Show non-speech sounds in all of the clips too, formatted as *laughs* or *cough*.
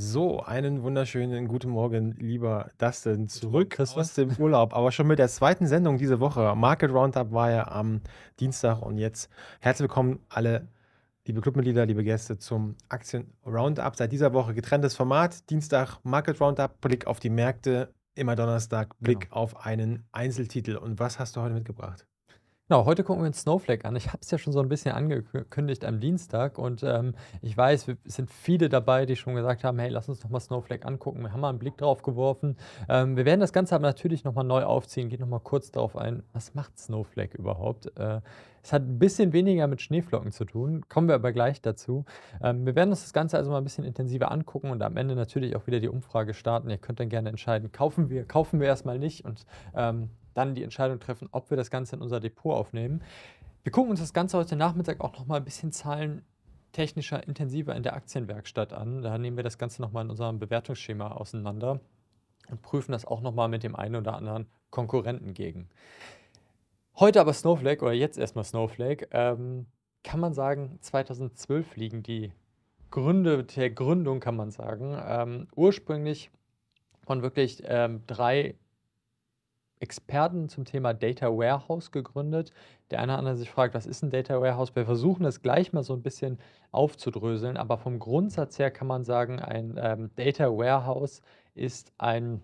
So, einen wunderschönen guten Morgen, lieber Dustin, zurück Chris aus dem Urlaub, aber schon mit der zweiten Sendung diese Woche. Market Roundup war ja am Dienstag und jetzt herzlich willkommen alle, liebe Clubmitglieder, liebe Gäste zum Aktien Roundup. Seit dieser Woche getrenntes Format. Dienstag Market Roundup, Blick auf die Märkte, immer Donnerstag Blick genau. auf einen Einzeltitel. Und was hast du heute mitgebracht? Genau, heute gucken wir uns Snowflake an. Ich habe es ja schon so ein bisschen angekündigt am Dienstag und ähm, ich weiß, wir- es sind viele dabei, die schon gesagt haben, hey, lass uns nochmal Snowflake angucken. Wir haben mal einen Blick drauf geworfen. Ähm, wir werden das Ganze aber natürlich nochmal neu aufziehen, geht nochmal kurz darauf ein, was macht Snowflake überhaupt? Äh, es hat ein bisschen weniger mit Schneeflocken zu tun, kommen wir aber gleich dazu. Ähm, wir werden uns das Ganze also mal ein bisschen intensiver angucken und am Ende natürlich auch wieder die Umfrage starten. Ihr könnt dann gerne entscheiden, kaufen wir, kaufen wir erstmal nicht und ähm, dann die Entscheidung treffen, ob wir das Ganze in unser Depot aufnehmen. Wir gucken uns das Ganze heute Nachmittag auch nochmal ein bisschen zahlentechnischer, intensiver in der Aktienwerkstatt an. Da nehmen wir das Ganze nochmal in unserem Bewertungsschema auseinander und prüfen das auch nochmal mit dem einen oder anderen Konkurrenten gegen. Heute aber Snowflake oder jetzt erstmal Snowflake. Ähm, kann man sagen, 2012 liegen die Gründe der Gründung, kann man sagen. Ähm, ursprünglich von wirklich ähm, drei Experten zum Thema Data Warehouse gegründet. Der eine oder andere sich fragt, was ist ein Data Warehouse? Wir versuchen das gleich mal so ein bisschen aufzudröseln, aber vom Grundsatz her kann man sagen, ein ähm, Data Warehouse ist ein,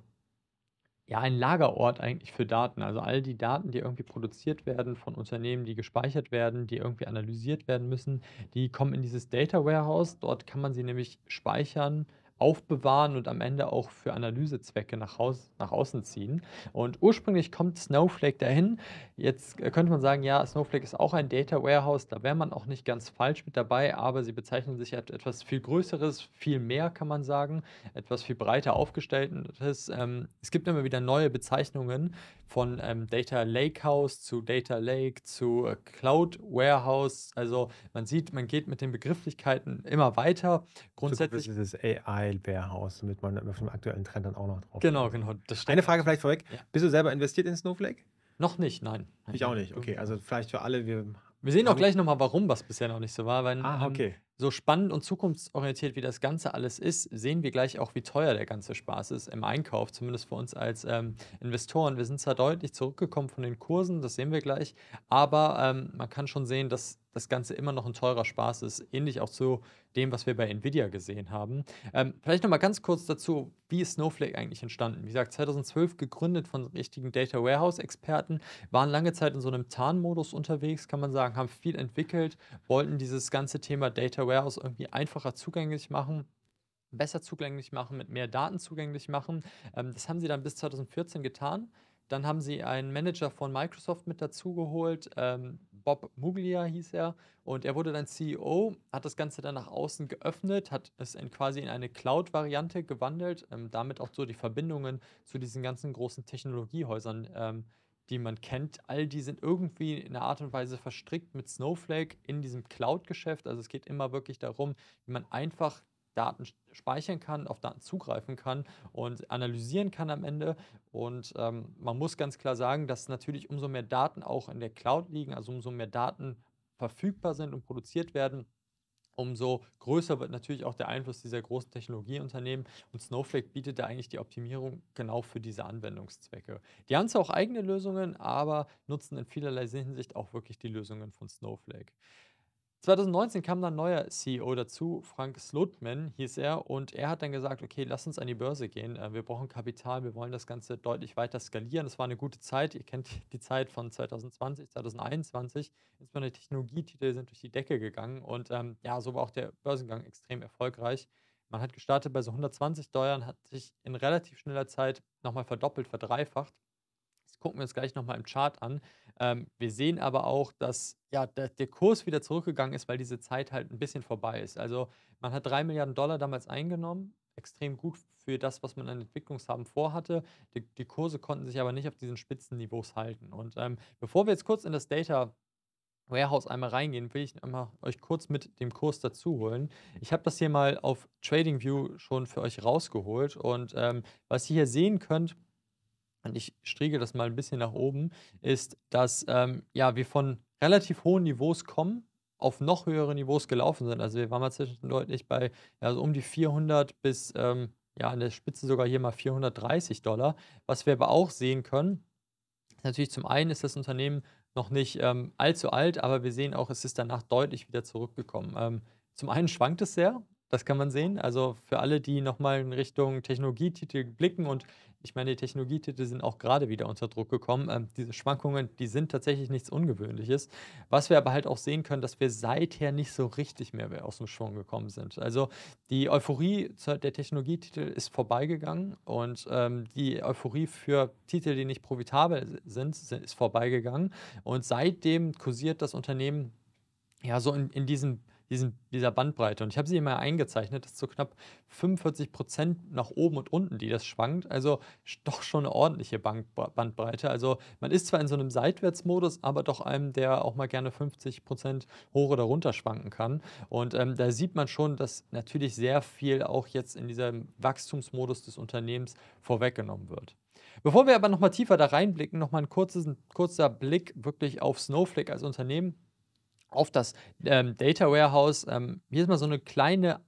ja, ein Lagerort eigentlich für Daten. Also all die Daten, die irgendwie produziert werden von Unternehmen, die gespeichert werden, die irgendwie analysiert werden müssen, die kommen in dieses Data Warehouse. Dort kann man sie nämlich speichern aufbewahren und am Ende auch für Analysezwecke nach, Haus, nach außen ziehen. Und ursprünglich kommt Snowflake dahin. Jetzt äh, könnte man sagen, ja, Snowflake ist auch ein Data Warehouse, da wäre man auch nicht ganz falsch mit dabei, aber sie bezeichnen sich als etwas viel Größeres, viel mehr kann man sagen, etwas viel breiter aufgestelltes. Ähm, es gibt immer wieder neue Bezeichnungen von ähm, Data Lakehouse zu Data Lake zu äh, Cloud Warehouse. Also man sieht, man geht mit den Begrifflichkeiten immer weiter. Grundsätzlich ist es AI. Teilbärhaus, damit man auf dem aktuellen Trend dann auch noch drauf Genau, kommt. genau. Eine Frage vielleicht vorweg. Ja. Bist du selber investiert in Snowflake? Noch nicht, nein. Ich auch nicht. Okay, also vielleicht für alle. Wir, wir sehen auch gleich nochmal, warum was bisher noch nicht so war. Weil, ah, ähm, okay. Ähm, so spannend und zukunftsorientiert wie das Ganze alles ist, sehen wir gleich auch, wie teuer der ganze Spaß ist im Einkauf, zumindest für uns als ähm, Investoren. Wir sind zwar deutlich zurückgekommen von den Kursen, das sehen wir gleich, aber ähm, man kann schon sehen, dass das Ganze immer noch ein teurer Spaß ist, ähnlich auch zu dem, was wir bei Nvidia gesehen haben. Ähm, vielleicht nochmal ganz kurz dazu, wie ist Snowflake eigentlich entstanden? Wie gesagt, 2012 gegründet von richtigen Data Warehouse-Experten, waren lange Zeit in so einem Tarnmodus unterwegs, kann man sagen, haben viel entwickelt, wollten dieses ganze Thema Data Warehouse irgendwie einfacher zugänglich machen besser zugänglich machen, mit mehr Daten zugänglich machen. Ähm, das haben sie dann bis 2014 getan. Dann haben sie einen Manager von Microsoft mit dazu geholt, ähm, Bob Muglia hieß er. Und er wurde dann CEO, hat das Ganze dann nach außen geöffnet, hat es in quasi in eine Cloud-Variante gewandelt, ähm, damit auch so die Verbindungen zu diesen ganzen großen Technologiehäusern, ähm, die man kennt. All die sind irgendwie in einer Art und Weise verstrickt mit Snowflake in diesem Cloud-Geschäft. Also es geht immer wirklich darum, wie man einfach Daten speichern kann, auf Daten zugreifen kann und analysieren kann am Ende. Und ähm, man muss ganz klar sagen, dass natürlich umso mehr Daten auch in der Cloud liegen, also umso mehr Daten verfügbar sind und produziert werden, umso größer wird natürlich auch der Einfluss dieser großen Technologieunternehmen und Snowflake bietet da eigentlich die Optimierung genau für diese Anwendungszwecke. Die haben zwar auch eigene Lösungen, aber nutzen in vielerlei Hinsicht auch wirklich die Lösungen von Snowflake. 2019 kam dann ein neuer CEO dazu, Frank Slotman hieß er, und er hat dann gesagt, okay, lass uns an die Börse gehen, äh, wir brauchen Kapital, wir wollen das Ganze deutlich weiter skalieren. Das war eine gute Zeit, ihr kennt *laughs* die Zeit von 2020, 2021, insbesondere Technologietitel sind durch die Decke gegangen und ähm, ja, so war auch der Börsengang extrem erfolgreich. Man hat gestartet bei so 120 Dollar hat sich in relativ schneller Zeit nochmal verdoppelt, verdreifacht. Das gucken wir uns gleich nochmal im Chart an. Ähm, wir sehen aber auch, dass ja, der, der Kurs wieder zurückgegangen ist, weil diese Zeit halt ein bisschen vorbei ist. Also man hat drei Milliarden Dollar damals eingenommen, extrem gut für das, was man an Entwicklungshaben vorhatte. Die, die Kurse konnten sich aber nicht auf diesen Spitzenniveaus halten. Und ähm, bevor wir jetzt kurz in das Data Warehouse einmal reingehen, will ich einmal euch kurz mit dem Kurs dazu holen. Ich habe das hier mal auf TradingView schon für euch rausgeholt und ähm, was ihr hier sehen könnt, und ich striege das mal ein bisschen nach oben, ist, dass ähm, ja, wir von relativ hohen Niveaus kommen, auf noch höhere Niveaus gelaufen sind. Also wir waren mal zwischendeutlich bei ja, so um die 400 bis ähm, ja an der Spitze sogar hier mal 430 Dollar. Was wir aber auch sehen können, natürlich zum einen ist das Unternehmen noch nicht ähm, allzu alt, aber wir sehen auch, es ist danach deutlich wieder zurückgekommen. Ähm, zum einen schwankt es sehr, das kann man sehen. Also für alle, die nochmal in Richtung Technologietitel blicken und ich meine, die Technologietitel sind auch gerade wieder unter Druck gekommen. Ähm, diese Schwankungen, die sind tatsächlich nichts Ungewöhnliches. Was wir aber halt auch sehen können, dass wir seither nicht so richtig mehr aus dem Schwung gekommen sind. Also die Euphorie der Technologietitel ist vorbeigegangen und ähm, die Euphorie für Titel, die nicht profitabel sind, ist vorbeigegangen. Und seitdem kursiert das Unternehmen ja so in, in diesem diesen, dieser Bandbreite. Und ich habe sie immer eingezeichnet, dass so knapp 45 Prozent nach oben und unten, die das schwankt. Also doch schon eine ordentliche Bank, Bandbreite. Also man ist zwar in so einem Seitwärtsmodus, aber doch einem, der auch mal gerne 50 Prozent hoch oder runter schwanken kann. Und ähm, da sieht man schon, dass natürlich sehr viel auch jetzt in diesem Wachstumsmodus des Unternehmens vorweggenommen wird. Bevor wir aber nochmal tiefer da reinblicken, nochmal ein kurzes, ein kurzer Blick wirklich auf Snowflake als Unternehmen auf das ähm, Data Warehouse. Ähm, hier ist mal so eine kleine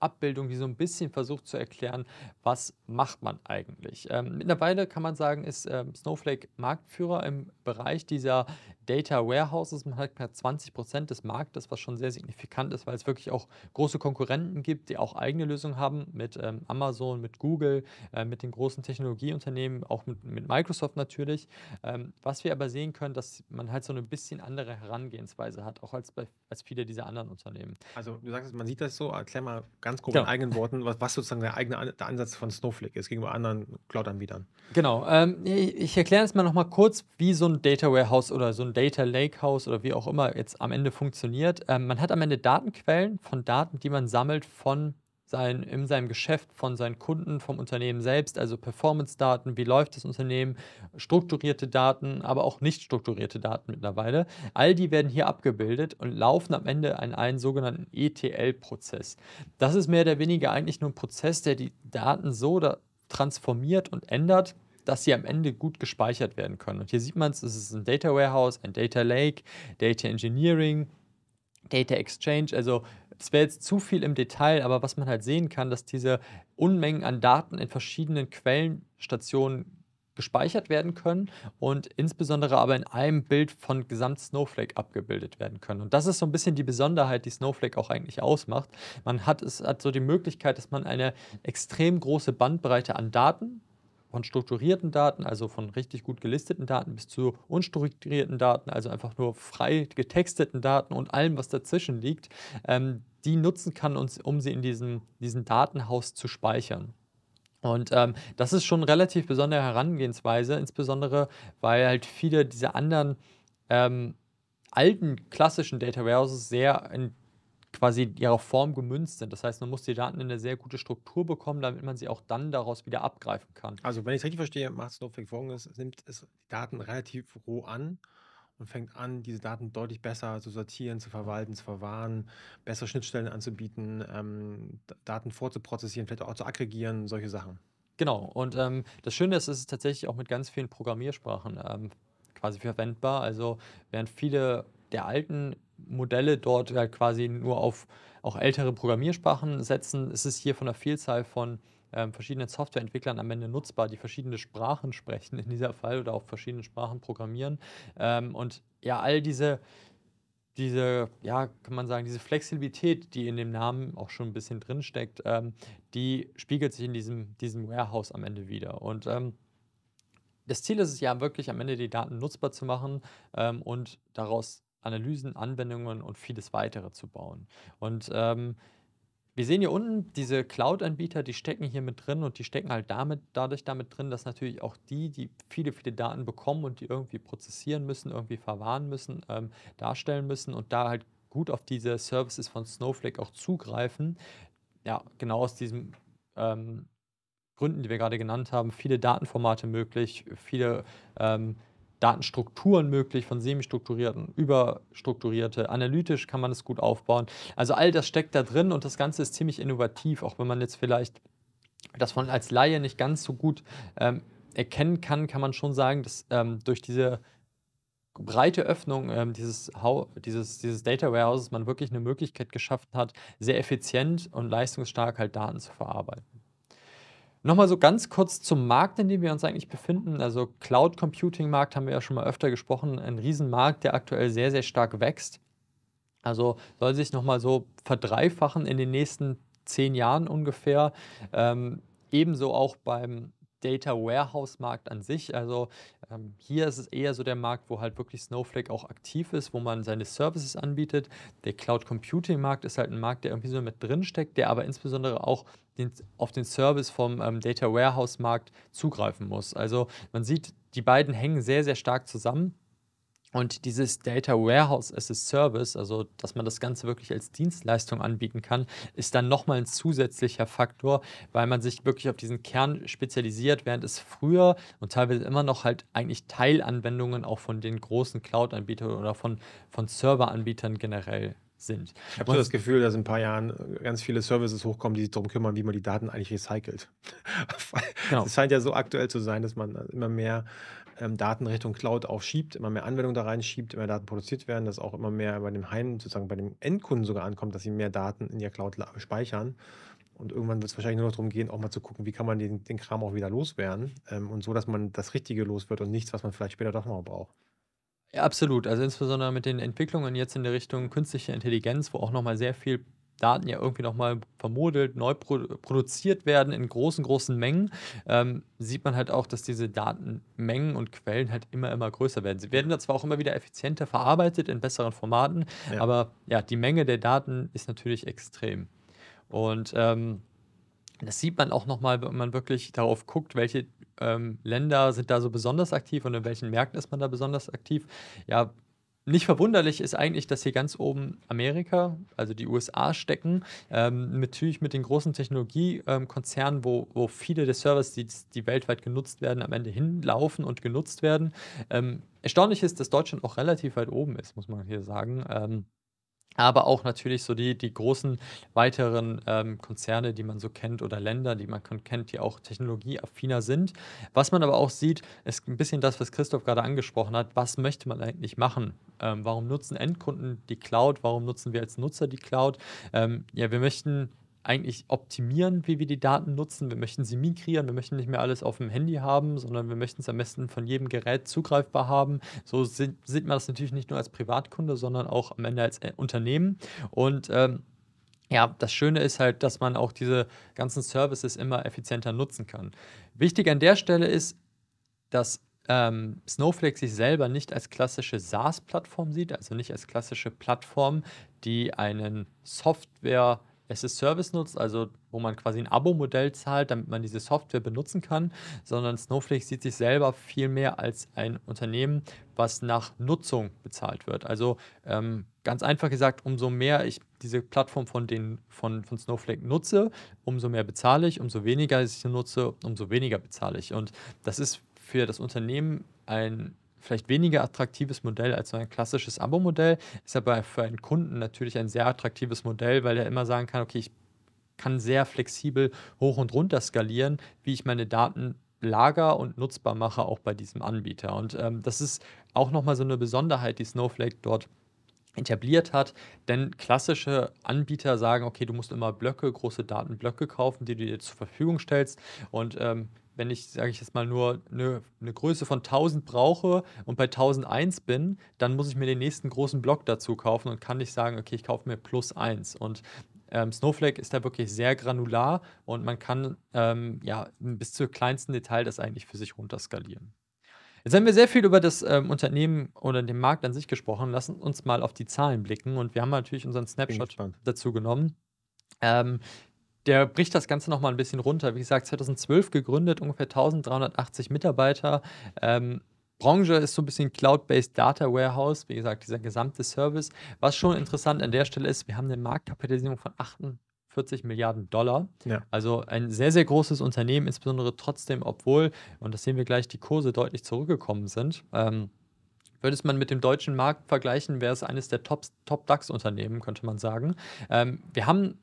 Abbildung, die so ein bisschen versucht zu erklären, was macht man eigentlich. Ähm, mittlerweile kann man sagen, ist ähm, Snowflake Marktführer im Bereich dieser Data Warehouses. Man hat knapp 20 Prozent des Marktes, was schon sehr signifikant ist, weil es wirklich auch große Konkurrenten gibt, die auch eigene Lösungen haben mit ähm, Amazon, mit Google, äh, mit den großen Technologieunternehmen, auch mit, mit Microsoft natürlich. Ähm, was wir aber sehen können, dass man halt so eine bisschen andere Herangehensweise hat, auch als, bei, als viele dieser anderen Unternehmen. Also du sagst, man sieht das so, erklär mal ganz ganz grob ja. Genau. in eigenen Worten, was, was sozusagen der eigene der Ansatz von Snowflake ist gegenüber anderen Cloud-Anbietern. Genau. Ähm, ich, erkläre jetzt mal nochmal kurz, wie so ein Data Warehouse oder so ein Data Lakehouse oder wie auch immer jetzt am Ende funktioniert. Ähm, man hat am Ende Datenquellen von Daten, die man sammelt von sein, in seinem Geschäft von seinen Kunden, vom Unternehmen selbst, also Performance-Daten, wie läuft das Unternehmen, strukturierte Daten, aber auch nicht strukturierte Daten mittlerweile. All die werden hier abgebildet und laufen am Ende in einen sogenannten ETL-Prozess. Das ist mehr oder weniger eigentlich nur ein Prozess, der die Daten so transformiert und ändert, dass sie am Ende gut gespeichert werden können. Und hier sieht man es, es ist ein Data Warehouse, ein Data Lake, Data Engineering, Data Exchange, also das wäre jetzt zu viel im Detail, aber was man halt sehen kann, dass diese Unmengen an Daten in verschiedenen Quellenstationen gespeichert werden können und insbesondere aber in einem Bild von Gesamt Snowflake abgebildet werden können. Und das ist so ein bisschen die Besonderheit, die Snowflake auch eigentlich ausmacht. Man hat es hat so die Möglichkeit, dass man eine extrem große Bandbreite an Daten von strukturierten Daten, also von richtig gut gelisteten Daten bis zu unstrukturierten Daten, also einfach nur frei getexteten Daten und allem, was dazwischen liegt, ähm, die nutzen kann, um sie in diesem, diesem Datenhaus zu speichern. Und ähm, das ist schon eine relativ besondere Herangehensweise, insbesondere weil halt viele dieser anderen ähm, alten klassischen Data Warehouses sehr in quasi ihrer Form gemünzt sind. Das heißt, man muss die Daten in eine sehr gute Struktur bekommen, damit man sie auch dann daraus wieder abgreifen kann. Also, wenn ich es richtig verstehe, macht Snowflake folgendes: Es nimmt es Daten relativ roh an und fängt an, diese Daten deutlich besser zu sortieren, zu verwalten, zu verwahren, bessere Schnittstellen anzubieten, ähm, Daten vorzuprozessieren, vielleicht auch zu aggregieren, solche Sachen. Genau, und ähm, das Schöne ist, es ist tatsächlich auch mit ganz vielen Programmiersprachen ähm, quasi verwendbar. Also während viele der alten Modelle dort halt quasi nur auf auch ältere Programmiersprachen setzen, ist es hier von der Vielzahl von ähm, verschiedenen Softwareentwicklern am Ende nutzbar, die verschiedene Sprachen sprechen in dieser Fall oder auch verschiedene Sprachen programmieren. Ähm, und ja, all diese, diese, ja, kann man sagen, diese Flexibilität, die in dem Namen auch schon ein bisschen drinsteckt, ähm, die spiegelt sich in diesem, diesem Warehouse am Ende wieder. Und ähm, das Ziel ist es ja wirklich, am Ende die Daten nutzbar zu machen ähm, und daraus Analysen, Anwendungen und vieles weitere zu bauen. Und ähm, wir sehen hier unten diese Cloud-Anbieter, die stecken hier mit drin und die stecken halt damit, dadurch damit drin, dass natürlich auch die, die viele, viele Daten bekommen und die irgendwie prozessieren müssen, irgendwie verwahren müssen, ähm, darstellen müssen und da halt gut auf diese Services von Snowflake auch zugreifen. Ja, genau aus diesen ähm, Gründen, die wir gerade genannt haben, viele Datenformate möglich, viele ähm, Datenstrukturen möglich, von semi-strukturierten, überstrukturierte. Analytisch kann man es gut aufbauen. Also all das steckt da drin und das Ganze ist ziemlich innovativ, auch wenn man jetzt vielleicht das von als Laie nicht ganz so gut ähm, erkennen kann, kann man schon sagen, dass ähm, durch diese breite Öffnung ähm, dieses, dieses, dieses Data Warehouses man wirklich eine Möglichkeit geschaffen hat, sehr effizient und leistungsstark halt Daten zu verarbeiten. Nochmal so ganz kurz zum Markt, in dem wir uns eigentlich befinden. Also Cloud Computing Markt haben wir ja schon mal öfter gesprochen. Ein Riesenmarkt, der aktuell sehr, sehr stark wächst. Also soll sich nochmal so verdreifachen in den nächsten zehn Jahren ungefähr. Ähm, ebenso auch beim Data Warehouse Markt an sich. Also ähm, hier ist es eher so der Markt, wo halt wirklich Snowflake auch aktiv ist, wo man seine Services anbietet. Der Cloud Computing Markt ist halt ein Markt, der irgendwie so mit drinsteckt, der aber insbesondere auch den, auf den Service vom ähm, Data Warehouse Markt zugreifen muss. Also man sieht, die beiden hängen sehr, sehr stark zusammen. Und dieses Data Warehouse as a Service, also dass man das Ganze wirklich als Dienstleistung anbieten kann, ist dann nochmal ein zusätzlicher Faktor, weil man sich wirklich auf diesen Kern spezialisiert, während es früher und teilweise immer noch halt eigentlich Teilanwendungen auch von den großen Cloud-Anbietern oder von, von Server-Anbietern generell sind. Ich habe so das Gefühl, dass in ein paar Jahren äh, ganz viele Services hochkommen, die sich darum kümmern, wie man die Daten eigentlich recycelt. *laughs* genau. Es scheint ja so aktuell zu sein, dass man äh, immer mehr ähm, Daten Richtung Cloud auch schiebt, immer mehr Anwendungen da reinschiebt, immer mehr Daten produziert werden, dass auch immer mehr bei dem Heim, sozusagen bei dem Endkunden sogar ankommt, dass sie mehr Daten in der Cloud äh, speichern. Und irgendwann wird es wahrscheinlich nur noch darum gehen, auch mal zu gucken, wie kann man den, den Kram auch wieder loswerden ähm, und so, dass man das Richtige los wird und nichts, was man vielleicht später doch noch braucht absolut. Also insbesondere mit den Entwicklungen jetzt in der Richtung künstliche Intelligenz, wo auch nochmal sehr viel Daten ja irgendwie nochmal vermodelt, neu produ produziert werden in großen, großen Mengen, ähm, sieht man halt auch, dass diese Datenmengen und Quellen halt immer, immer größer werden. Sie werden da zwar auch immer wieder effizienter verarbeitet in besseren Formaten, ja. aber ja, die Menge der Daten ist natürlich extrem. Und ähm, das sieht man auch nochmal, wenn man wirklich darauf guckt, welche ähm, Länder sind da so besonders aktiv und in welchen Märkten ist man da besonders aktiv? Ja, nicht verwunderlich ist eigentlich, dass hier ganz oben Amerika, also die USA stecken, ähm, natürlich mit den großen Technologiekonzernen, ähm, wo, wo viele der Services, die, die weltweit genutzt werden, am Ende hinlaufen und genutzt werden. Ähm, erstaunlich ist, dass Deutschland auch relativ weit oben ist, muss man hier sagen. Ähm, aber auch natürlich so die, die großen weiteren ähm, Konzerne, die man so kennt oder Länder, die man kennt, die auch technologieaffiner sind. Was man aber auch sieht, ist ein bisschen das, was Christoph gerade angesprochen hat. Was möchte man eigentlich machen? Ähm, warum nutzen Endkunden die Cloud? Warum nutzen wir als Nutzer die Cloud? Ähm, ja, wir möchten eigentlich optimieren, wie wir die Daten nutzen. Wir möchten sie migrieren, wir möchten nicht mehr alles auf dem Handy haben, sondern wir möchten es am besten von jedem Gerät zugreifbar haben. So sieht, sieht man das natürlich nicht nur als Privatkunde, sondern auch am Ende als äh, Unternehmen. Und ähm, ja, das Schöne ist halt, dass man auch diese ganzen Services immer effizienter nutzen kann. Wichtig an der Stelle ist, dass ähm, Snowflake sich selber nicht als klassische SaaS-Plattform sieht, also nicht als klassische Plattform, die einen Software- es ist Service nutzt, also wo man quasi ein Abo-Modell zahlt, damit man diese Software benutzen kann, sondern Snowflake sieht sich selber viel mehr als ein Unternehmen, was nach Nutzung bezahlt wird. Also ähm, ganz einfach gesagt, umso mehr ich diese Plattform von, den, von, von Snowflake nutze, umso mehr bezahle ich, umso weniger ich sie nutze, umso weniger bezahle ich. Und das ist für das Unternehmen ein vielleicht weniger attraktives Modell als so ein klassisches Abo-Modell, ist aber für einen Kunden natürlich ein sehr attraktives Modell, weil er immer sagen kann, okay, ich kann sehr flexibel hoch und runter skalieren, wie ich meine Daten lager und nutzbar mache, auch bei diesem Anbieter. Und ähm, das ist auch nochmal so eine Besonderheit, die Snowflake dort etabliert hat, denn klassische Anbieter sagen, okay, du musst immer Blöcke, große Datenblöcke kaufen, die du dir zur Verfügung stellst und ähm, wenn ich, sage ich jetzt mal, nur eine, eine, Größe von 1000 brauche und bei 1001 bin, dann muss ich mir den nächsten großen Block dazu kaufen und kann nicht sagen, okay, ich kaufe mir plus 1. Und ähm, Snowflake ist da wirklich sehr granular und man kann ähm, ja bis zum kleinsten Detail das eigentlich für sich runterskalieren. Jetzt haben wir sehr viel über das ähm, Unternehmen oder den Markt an sich gesprochen. Lassen uns mal auf die Zahlen blicken und wir haben natürlich unseren Snapshot dazu genommen. Ähm, der bricht das Ganze nochmal ein bisschen runter. Wie gesagt, 2012 gegründet, ungefähr 1380 Mitarbeiter. Ähm, Branche ist so ein bisschen Cloud-Based Data Warehouse, wie gesagt, dieser gesamte Service. Was schon interessant an der Stelle ist, wir haben eine Marktkapitalisierung von 48 Milliarden Dollar. Ja. Also ein sehr, sehr großes Unternehmen, insbesondere trotzdem, obwohl, und das sehen wir gleich, die Kurse deutlich zurückgekommen sind. Ähm, würde es man mit dem deutschen Markt vergleichen, wäre es eines der Top-DAX-Unternehmen, könnte man sagen. Ähm, wir haben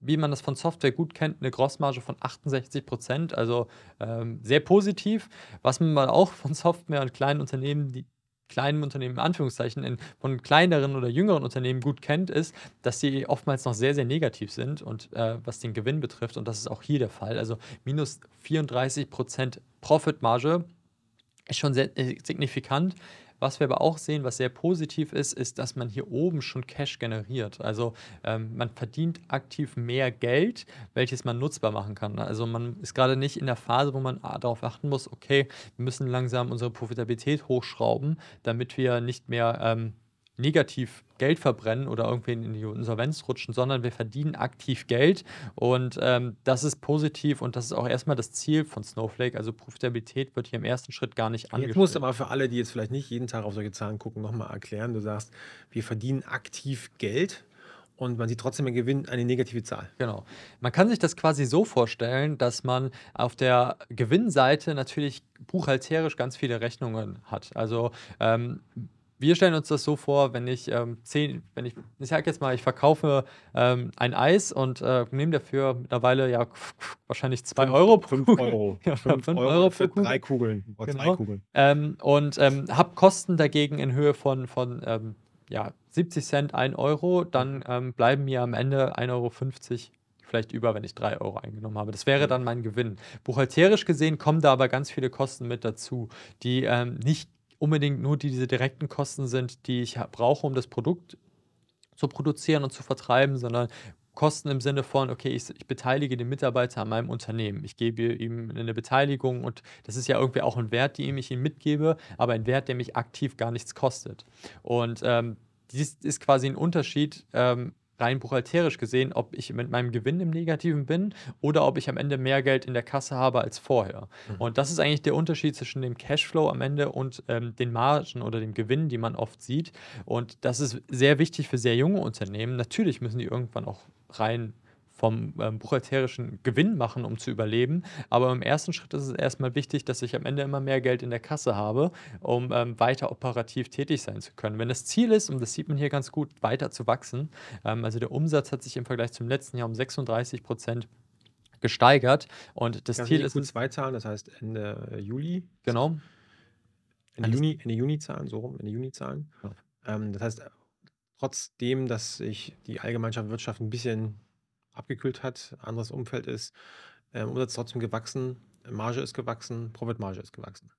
wie man das von Software gut kennt, eine Grossmarge von 68 Prozent, also ähm, sehr positiv. Was man mal auch von Software und kleinen Unternehmen, die kleinen Unternehmen in Anführungszeichen, in, von kleineren oder jüngeren Unternehmen gut kennt, ist, dass sie oftmals noch sehr, sehr negativ sind und äh, was den Gewinn betrifft. Und das ist auch hier der Fall. Also minus 34 Prozent Profitmarge ist schon sehr äh, signifikant. Was wir aber auch sehen, was sehr positiv ist, ist, dass man hier oben schon Cash generiert. Also ähm, man verdient aktiv mehr Geld, welches man nutzbar machen kann. Also man ist gerade nicht in der Phase, wo man darauf achten muss, okay, wir müssen langsam unsere Profitabilität hochschrauben, damit wir nicht mehr ähm, negativ Geld verbrennen oder irgendwie in die Insolvenz rutschen, sondern wir verdienen aktiv Geld und ähm, das ist positiv und das ist auch erstmal das Ziel von Snowflake. Also Profitabilität wird hier im ersten Schritt gar nicht angestellt. Jetzt musst du aber für alle, die jetzt vielleicht nicht jeden Tag auf solche Zahlen gucken, nochmal erklären. Du sagst, wir verdienen aktiv Geld und man sieht trotzdem im Gewinn eine negative Zahl. Genau. Man kann sich das quasi so vorstellen, dass man auf der Gewinnseite natürlich buchhalterisch ganz viele Rechnungen hat. Also ähm, wir stellen uns das so vor, wenn ich ähm, zehn, wenn ich, ich sag jetzt mal, ich verkaufe ähm, ein Eis und äh, nehme dafür mittlerweile ja wahrscheinlich zwei fünf, Euro pro fünf Kugel. Euro. *laughs* Ja, fünf, fünf Euro, Euro für Kugel. drei Kugeln oder genau. zwei Kugeln. Ähm, und ähm, habe Kosten dagegen in Höhe von, von ähm, ja, 70 Cent, 1 Euro, dann ähm, bleiben mir am Ende 1,50 Euro vielleicht über, wenn ich 3 Euro eingenommen habe. Das wäre dann mein Gewinn. Buchhalterisch gesehen kommen da aber ganz viele Kosten mit dazu, die ähm, nicht unbedingt nur diese direkten Kosten sind, die ich brauche, um das Produkt zu produzieren und zu vertreiben, sondern Kosten im Sinne von, okay, ich, ich, beteilige den Mitarbeiter an meinem Unternehmen. Ich gebe ihm eine Beteiligung und das ist ja irgendwie auch ein Wert, den ich ihm mitgebe, aber ein Wert, der mich aktiv gar nichts kostet. Und ähm, dies ist quasi ein Unterschied, ähm, rein buchhalterisch gesehen, ob ich mit meinem Gewinn im Negativen bin oder ob ich am Ende mehr Geld in der Kasse habe als vorher. Mhm. Und das ist eigentlich der Unterschied zwischen dem Cashflow am Ende und ähm, den Margen oder dem Gewinn, die man oft sieht. Und das ist sehr wichtig für sehr junge Unternehmen. Natürlich müssen die irgendwann auch rein vom ähm, buchhalterischen Gewinn machen, um zu überleben. Aber im ersten Schritt ist es erstmal wichtig, dass ich am Ende immer mehr Geld in der Kasse habe, um ähm, weiter operativ tätig sein zu können. Wenn das Ziel ist, und das sieht man hier ganz gut, weiter zu wachsen, ähm, also der Umsatz hat sich im Vergleich zum letzten Jahr um 36 Prozent gesteigert und das Ziel ist gut zwei Zahlen, das heißt Ende äh, Juli. Genau. Ende Juni, Ende Juni Zahlen so rum, Ende Juni Zahlen. Ja. Ähm, das heißt trotzdem, dass sich die Allgemeinschaft Wirtschaft ein bisschen abgekühlt hat, anderes Umfeld ist. Ähm, Umsatz trotzdem gewachsen, Marge ist gewachsen, Profitmarge ist gewachsen.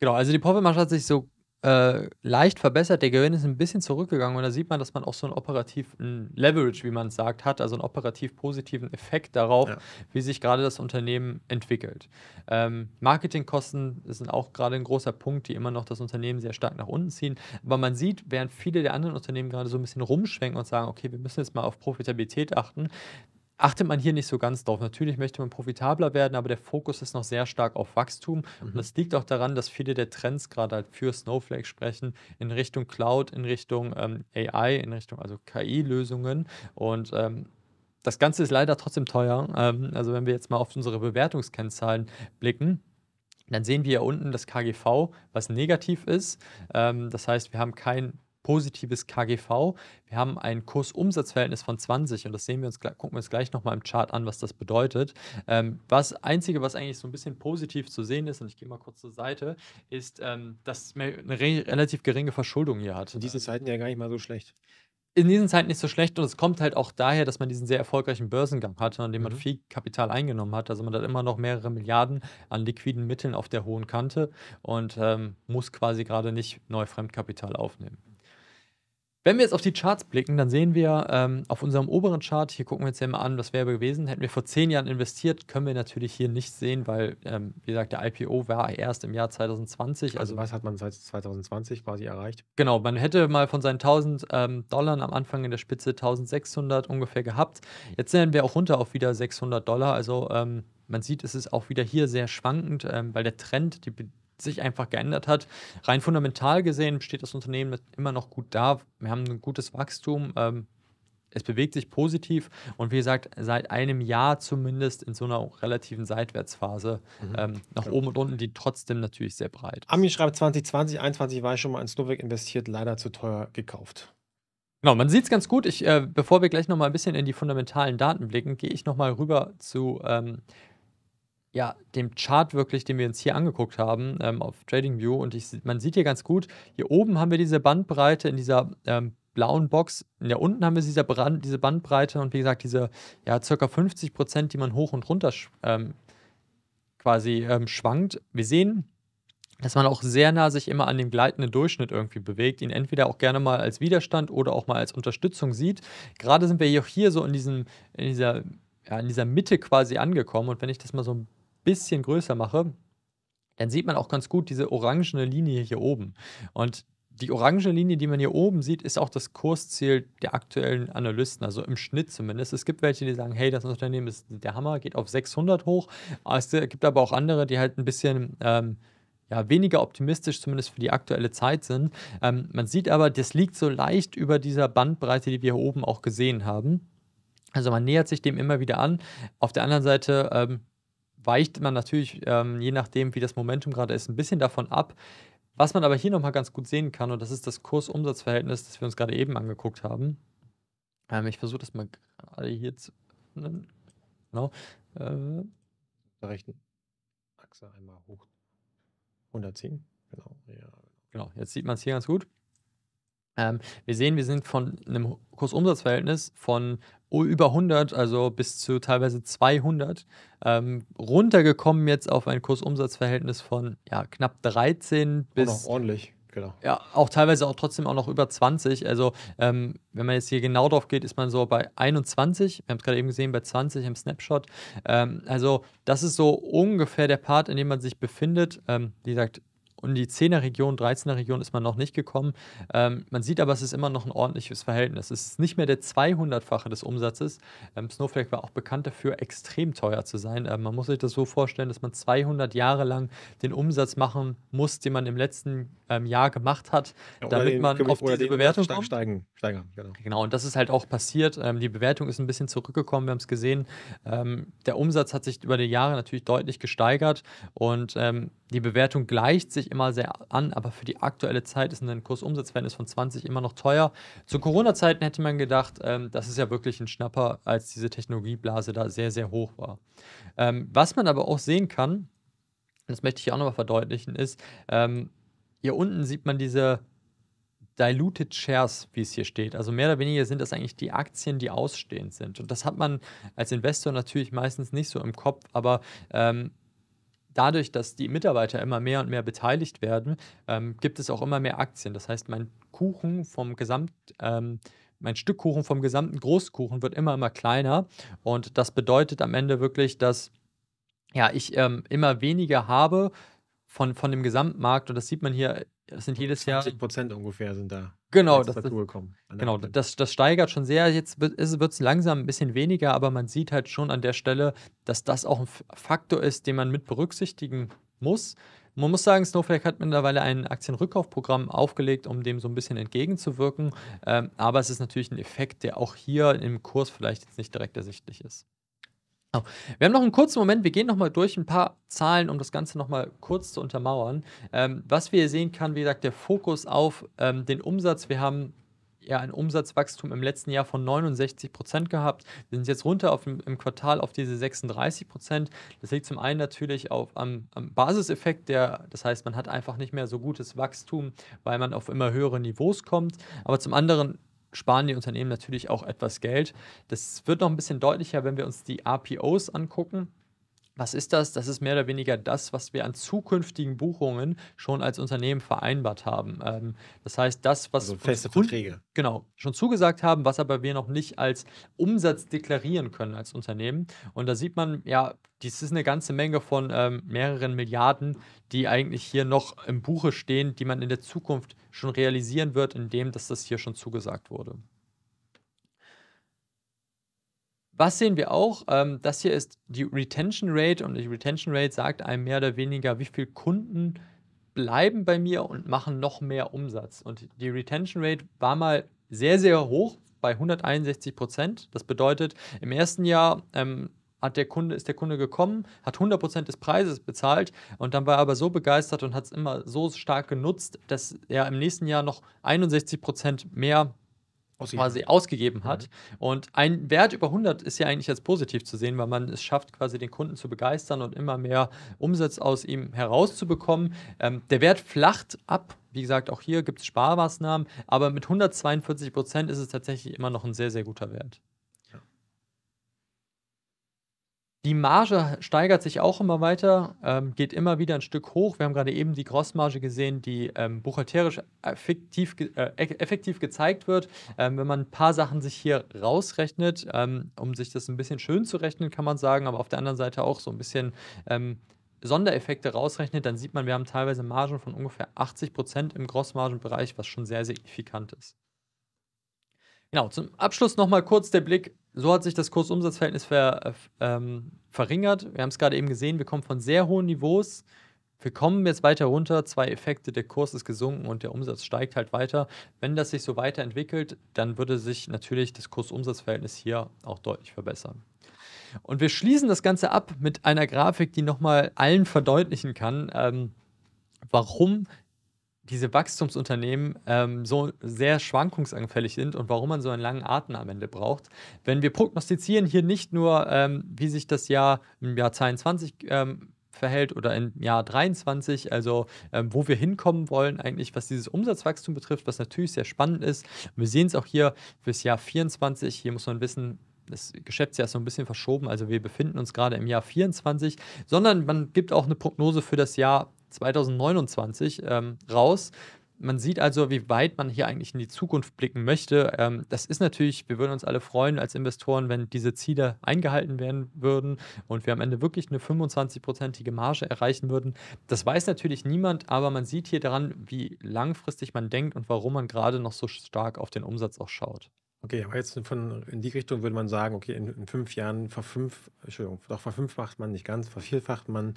Genau, also die Profitmarge hat sich so äh, leicht verbessert. Der Gewinn ist ein bisschen zurückgegangen und da sieht man, dass man auch so einen operativen Leverage, wie man es sagt, hat, also einen operativ positiven Effekt darauf, ja. wie sich gerade das Unternehmen entwickelt. Ähm, Marketingkosten sind auch gerade ein großer Punkt, die immer noch das Unternehmen sehr stark nach unten ziehen. Aber man sieht, während viele der anderen Unternehmen gerade so ein bisschen rumschwenken und sagen, okay, wir müssen jetzt mal auf Profitabilität achten, achtet man hier nicht so ganz drauf. Natürlich möchte man profitabler werden, aber der Fokus ist noch sehr stark auf Wachstum. Mhm. Und das liegt auch daran, dass viele der Trends gerade halt für Snowflake sprechen, in Richtung Cloud, in Richtung ähm, AI, in Richtung also KI-Lösungen. Und ähm, das Ganze ist leider trotzdem teuer. Ähm, also wenn wir jetzt mal auf unsere Bewertungskennzahlen blicken, dann sehen wir hier unten das KGV, was negativ ist. Ähm, das heißt, wir haben kein positives KGV. Wir haben ein Kursumsatzverhältnis von 20 und das sehen wir uns, gucken wir uns gleich nochmal im Chart an, was das bedeutet. Ähm, was Einzige, was eigentlich so ein bisschen positiv zu sehen ist, und ich gehe mal kurz zur Seite, ist, ähm, dass man eine re relativ geringe Verschuldung hier hat. In diesen Zeiten ja gar nicht mal so schlecht in diesen Zeiten nicht so schlecht und es kommt halt auch daher, dass man diesen sehr erfolgreichen Börsengang hatte, an dem man mhm. viel Kapital eingenommen hat. Also man hat immer noch mehrere Milliarden an liquiden Mitteln auf der hohen Kante und ähm, muss quasi gerade nicht neu Fremdkapital aufnehmen. Wenn wir jetzt auf die Charts blicken, dann sehen wir ähm, auf unserem oberen Chart, hier gucken wir jetzt ja mal an, was wäre gewesen, hätten wir vor zehn Jahren investiert, können wir natürlich hier nicht sehen, weil, ähm, wie gesagt, der IPO war erst im Jahr 2020. Also, also, was hat man seit 2020 quasi erreicht? Genau, man hätte mal von seinen 1000 ähm, Dollar am Anfang in der Spitze 1600 ungefähr gehabt. Jetzt sind wir auch runter auf wieder 600 Dollar, also ähm, man sieht, es ist auch wieder hier sehr schwankend, ähm, weil der Trend, die, sich einfach geändert hat. Rein fundamental gesehen steht das Unternehmen immer noch gut da. Wir haben ein gutes Wachstum. Ähm, es bewegt sich positiv und wie gesagt, seit einem Jahr zumindest in so einer relativen Seitwärtsphase mhm. ähm, nach genau. oben und unten, die trotzdem natürlich sehr breit. Ist. Ami schreibt 2020, 21 war ich schon mal in Slovak investiert, leider zu teuer gekauft. Genau, man sieht es ganz gut. Ich, äh, bevor wir gleich nochmal ein bisschen in die fundamentalen Daten blicken, gehe ich nochmal rüber zu ähm, ja, dem Chart wirklich, den wir uns hier angeguckt haben, ähm, auf TradingView. Und ich, man sieht hier ganz gut, hier oben haben wir diese Bandbreite in dieser ähm, blauen Box. Und der unten haben wir diese, Brand, diese Bandbreite und wie gesagt, diese ja, ca. 50 Prozent, die man hoch und runter ähm, quasi ähm, schwankt. Wir sehen, dass man auch sehr nah sich immer an dem gleitenden Durchschnitt irgendwie bewegt, ihn entweder auch gerne mal als Widerstand oder auch mal als Unterstützung sieht. Gerade sind wir hier, hier so in, diesem, in dieser ja, in dieser Mitte quasi angekommen. Und wenn ich das mal so ein bisschen größer mache, dann sieht man auch ganz gut diese orangene Linie hier oben. Und die orange Linie, die man hier oben sieht, ist auch das Kursziel der aktuellen Analysten, also im Schnitt zumindest. Es gibt welche, die sagen, hey, das Unternehmen ist der Hammer, geht auf 600 hoch. Es gibt aber auch andere, die halt ein bisschen ähm, ja, weniger optimistisch zumindest für die aktuelle Zeit sind. Ähm, man sieht aber, das liegt so leicht über dieser Bandbreite, die wir hier oben auch gesehen haben. Also man nähert sich dem immer wieder an. Auf der anderen Seite ähm, weicht man natürlich, ähm, je nachdem, wie das Momentum gerade ist, ein bisschen davon ab. Was man aber hier nochmal ganz gut sehen kann, und das ist das Kurs-Umsatz-Verhältnis, das wir uns gerade eben angeguckt haben. Ähm, ich versuche das mal gerade hier zu. Ne, genau. Äh, der rechten Achse einmal hoch. 110. Genau. Ja. Genau. Jetzt sieht man es hier ganz gut. Ähm, wir sehen, wir sind von einem Kursumsatzverhältnis von über 100, also bis zu teilweise 200, ähm, runtergekommen jetzt auf ein Kursumsatzverhältnis von ja, knapp 13 bis. Auch noch ordentlich. Genau. Ja, auch teilweise auch trotzdem auch noch über 20. Also, ähm, wenn man jetzt hier genau drauf geht, ist man so bei 21. Wir haben es gerade eben gesehen, bei 20 im Snapshot. Ähm, also, das ist so ungefähr der Part, in dem man sich befindet. Ähm, wie gesagt, und die 10er Region, 13er Region ist man noch nicht gekommen. Ähm, man sieht aber, es ist immer noch ein ordentliches Verhältnis. Es ist nicht mehr der 200-fache des Umsatzes. Ähm, Snowflake war auch bekannt dafür, extrem teuer zu sein. Ähm, man muss sich das so vorstellen, dass man 200 Jahre lang den Umsatz machen muss, den man im letzten ähm, Jahr gemacht hat, ja, damit den, man auf diese Bewertung kommt. Steigen, steigen, genau. genau, und das ist halt auch passiert. Ähm, die Bewertung ist ein bisschen zurückgekommen, wir haben es gesehen. Ähm, der Umsatz hat sich über die Jahre natürlich deutlich gesteigert und die Bewertung gleicht sich immer sehr an, aber für die aktuelle Zeit ist ein Kursumsatzverhältnis von 20 immer noch teuer. Zu Corona-Zeiten hätte man gedacht, ähm, das ist ja wirklich ein Schnapper, als diese Technologieblase da sehr, sehr hoch war. Ähm, was man aber auch sehen kann, das möchte ich auch nochmal verdeutlichen, ist, ähm, hier unten sieht man diese Diluted Shares, wie es hier steht. Also mehr oder weniger sind das eigentlich die Aktien, die ausstehend sind. Und das hat man als Investor natürlich meistens nicht so im Kopf, aber ähm, dadurch, dass die Mitarbeiter immer mehr und mehr beteiligt werden, ähm, gibt es auch immer mehr Aktien. Das heißt, mein Kuchen vom Gesamt, ähm, mein Stück Kuchen vom gesamten Großkuchen wird immer, immer kleiner. Und das bedeutet am Ende wirklich, dass ja, ich ähm, immer weniger habe von, von dem Gesamtmarkt. Und das sieht man hier es sind jedes Jahr. 20 Prozent ungefähr sind da. Genau, das, dazu gekommen, genau das, das steigert schon sehr. Jetzt wird es langsam ein bisschen weniger, aber man sieht halt schon an der Stelle, dass das auch ein Faktor ist, den man mit berücksichtigen muss. Man muss sagen, Snowflake hat mittlerweile ein Aktienrückkaufprogramm aufgelegt, um dem so ein bisschen entgegenzuwirken. Ähm, aber es ist natürlich ein Effekt, der auch hier im Kurs vielleicht jetzt nicht direkt ersichtlich ist. Oh. Wir haben noch einen kurzen Moment. Wir gehen noch mal durch ein paar Zahlen, um das Ganze noch mal kurz zu untermauern. Ähm, was wir hier sehen kann, wie gesagt, der Fokus auf ähm, den Umsatz. Wir haben ja ein Umsatzwachstum im letzten Jahr von 69 Prozent gehabt. Wir sind jetzt runter auf, im Quartal auf diese 36 Prozent. Das liegt zum einen natürlich auf, am, am, Basiseffekt, der, das heißt, man hat einfach nicht mehr so gutes Wachstum, weil man auf immer höhere Niveaus kommt. Aber zum anderen sparen die Unternehmen natürlich auch etwas Geld. Das wird noch ein bisschen deutlicher, wenn wir uns die RPOs angucken. Was ist das? Das ist mehr oder weniger das, was wir an zukünftigen Buchungen schon als Unternehmen vereinbart haben. Ähm, das heißt, das, was also feste Verträge. Genau, schon zugesagt haben, was aber wir noch nicht als Umsatz deklarieren können als Unternehmen. Und da sieht man, ja, dies ist eine ganze Menge von ähm, mehreren Milliarden, die eigentlich hier noch im Buche stehen, die man in der Zukunft schon realisieren wird, indem dass das hier schon zugesagt wurde. Was sehen wir auch? Ähm, das hier ist die Retention Rate und die Retention Rate sagt einem mehr oder weniger, wie viele Kunden bleiben bei mir und machen noch mehr Umsatz. Und die Retention Rate war mal sehr, sehr hoch bei 161 Prozent. Das bedeutet, im ersten Jahr ähm, hat der Kunde, ist der Kunde gekommen, hat 100% Prozent des Preises bezahlt und dann war er aber so begeistert und hat es immer so stark genutzt, dass er im nächsten Jahr noch 61% Prozent mehr quasi ausgegeben hat. Mhm. Und ein Wert über 100 ist ja eigentlich als positiv zu sehen, weil man es schafft, quasi den Kunden zu begeistern und immer mehr Umsatz aus ihm herauszubekommen. Ähm, der Wert flacht ab. Wie gesagt, auch hier gibt es Sparmaßnahmen, aber mit 142 Prozent ist es tatsächlich immer noch ein sehr, sehr guter Wert. Die Marge steigert sich auch immer weiter, ähm, geht immer wieder ein Stück hoch. Wir haben gerade eben die Grossmarge gesehen, die ähm, buchhalterisch effektiv, äh, äh e-, effektiv gezeigt wird. Ähm, wenn man ein paar Sachen sich hier rausrechnet, ähm, um sich das ein bisschen schön zu rechnen, kann man sagen, aber auf der anderen Seite auch so ein bisschen ähm, Sondereffekte rausrechnet, dann sieht man, wir haben teilweise Margen von ungefähr 80 Prozent im Grossmargenbereich, was schon sehr signifikant ist. Genau, zum Abschluss nochmal kurz der Blick so hat sich das Kursumsatzverhältnis ver, ähm, verringert. Wir haben es gerade eben gesehen, wir kommen von sehr hohen Niveaus. Wir kommen jetzt weiter runter, zwei Effekte, der Kurs ist gesunken und der Umsatz steigt halt weiter. Wenn das sich so weiterentwickelt, dann würde sich natürlich das Kursumsatzverhältnis hier auch deutlich verbessern. Und wir schließen das Ganze ab mit einer Grafik, die nochmal allen verdeutlichen kann, ähm, warum diese Wachstumsunternehmen ähm, so sehr schwankungsanfällig sind und warum man so einen langen Atem am Ende braucht. Wenn wir prognostizieren hier nicht nur, ähm, wie sich das Jahr im Jahr 22 ähm, verhält oder im Jahr 23, also ähm, wo wir hinkommen wollen, eigentlich was dieses Umsatzwachstum betrifft, was natürlich sehr spannend ist. Wir sehen es auch hier fürs Jahr 24. Hier muss man wissen, das Geschäftsjahr ist so ein bisschen verschoben, also wir befinden uns gerade im Jahr 24, sondern man gibt auch eine Prognose für das Jahr 2029 ähm, raus. Man sieht also, wie weit man hier eigentlich in die Zukunft blicken möchte. Ähm, das ist natürlich, wir würden uns alle freuen als Investoren, wenn diese Ziele eingehalten werden würden und wir am Ende wirklich eine 25-prozentige Marge erreichen würden. Das weiß natürlich niemand, aber man sieht hier daran, wie langfristig man denkt und warum man gerade noch so stark auf den Umsatz auch schaut. Okay, aber jetzt von, in die Richtung würde man sagen, okay, in, in fünf Jahren verfünf, Entschuldigung, doch verfünffacht man nicht ganz, vervierfacht man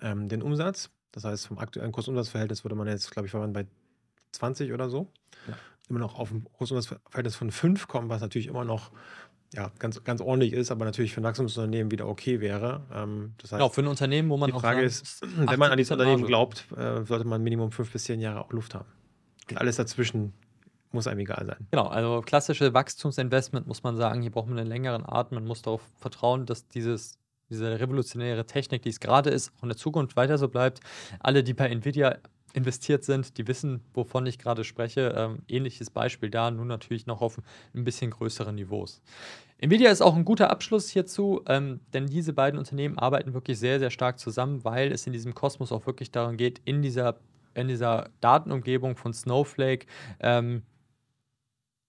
ähm, den Umsatz das heißt, vom aktuellen Kursumsatzverhältnis würde man jetzt, glaube ich, waren bei 20 oder so, ja. immer noch auf ein Kursumsatzverhältnis von 5 kommen, was natürlich immer noch ja, ganz, ganz ordentlich ist, aber natürlich für ein Wachstumsunternehmen wieder okay wäre. Ähm, das heißt, ja, für ein Unternehmen, wo man die Frage ist, wenn man an dieses Unternehmen glaubt, äh, sollte man Minimum 5 bis 10 Jahre auch Luft haben. Und alles dazwischen muss einem egal sein. Genau, also klassische Wachstumsinvestment muss man sagen, hier braucht man einen längeren Atem, man muss darauf vertrauen, dass dieses diese revolutionäre Technik, die es gerade ist, auch in der Zukunft weiter so bleibt. Alle, die bei Nvidia investiert sind, die wissen, wovon ich gerade spreche. Ähm, ähnliches Beispiel da, nun natürlich noch auf ein bisschen größeren Niveaus. Nvidia ist auch ein guter Abschluss hierzu, ähm, denn diese beiden Unternehmen arbeiten wirklich sehr, sehr stark zusammen, weil es in diesem Kosmos auch wirklich darum geht, in dieser in dieser Datenumgebung von Snowflake ähm,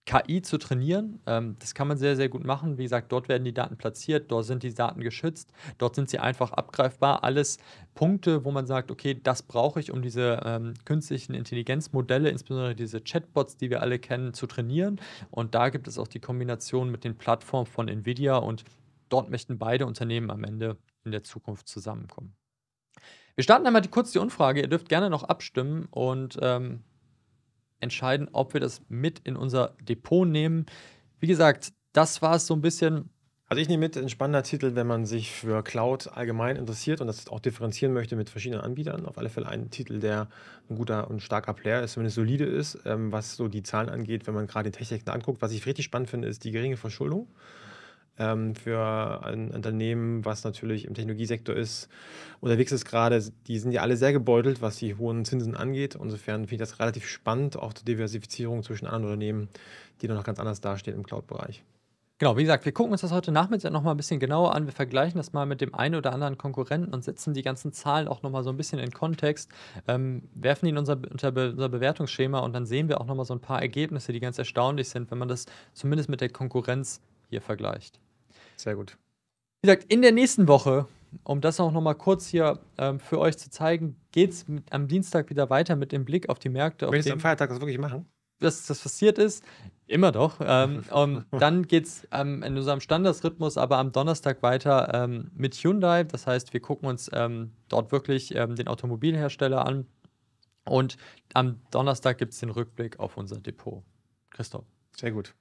KI zu trainieren. Ähm, das kann man sehr, sehr gut machen. Wie gesagt, dort werden die Daten platziert, dort sind die Daten geschützt, dort sind sie einfach abgreifbar. Alles Punkte, wo man sagt, okay, das brauche ich, um diese ähm, künstlichen Intelligenzmodelle, insbesondere diese Chatbots, die wir alle kennen, zu trainieren. Und da gibt es auch die Kombination mit den Plattformen von Nvidia und dort möchten beide Unternehmen am Ende in der Zukunft zusammenkommen. Wir starten einmal die, kurz die Umfrage. Ihr dürft gerne noch abstimmen und ähm, entscheiden, ob wir das mit in unser Depot nehmen. Wie gesagt, das war es so ein bisschen. Also ich nehme mit, ein spannender Titel, wenn man sich für Cloud allgemein interessiert und das auch differenzieren möchte mit verschiedenen Anbietern. Auf alle Fälle ein Titel, der ein guter und starker Player ist, zumindest solide ist, ähm, was so die Zahlen angeht, wenn man gerade die Techniken anguckt. Was ich richtig spannend finde, ist die geringe Verschuldung ähm, für ein Unternehmen, was natürlich im Technologiesektor ist, unterwegs ist gerade. Die sind ja alle sehr gebeutelt, was die hohen Zinsen angeht. Insofern finde ich das relativ spannend, auch zur Diversifizierung zwischen anderen Unternehmen, die noch ganz anders dastehen im Cloud-Bereich. Genau, wie gesagt, wir gucken uns das heute Nachmittag nochmal ein bisschen genauer an. Wir vergleichen das mal mit dem einen oder anderen Konkurrenten und setzen die ganzen Zahlen auch nochmal so ein bisschen in Kontext, ähm, werfen die in unser, unser, Be unser Bewertungsschema und dann sehen wir auch nochmal so ein paar Ergebnisse, die ganz erstaunlich sind, wenn man das zumindest mit der Konkurrenz hier vergleicht. Sehr gut. Wie gesagt, in der nächsten Woche, um das auch nochmal kurz hier ähm, für euch zu zeigen, geht es am Dienstag wieder weiter mit dem Blick auf die Märkte. Willst du am Feiertag das wirklich machen? Dass das passiert ist, immer doch. Ähm, und *laughs* dann geht es ähm, in unserem Standardsrhythmus aber am Donnerstag weiter ähm, mit Hyundai. Das heißt, wir gucken uns ähm, dort wirklich ähm, den Automobilhersteller an. Und am Donnerstag gibt es den Rückblick auf unser Depot. Christoph. Sehr gut.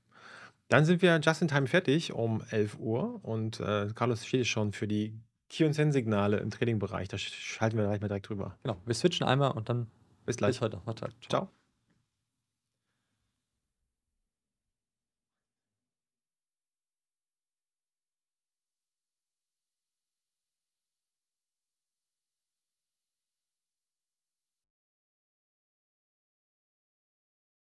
Dann sind wir just in time fertig um 11 Uhr und äh, Carlos steht schon für die Key- und Send-Signale im Trainingbereich. Da schalten wir gleich mal direkt drüber. Genau, wir switchen einmal und dann bis gleich bis heute. Ciao. Ciao.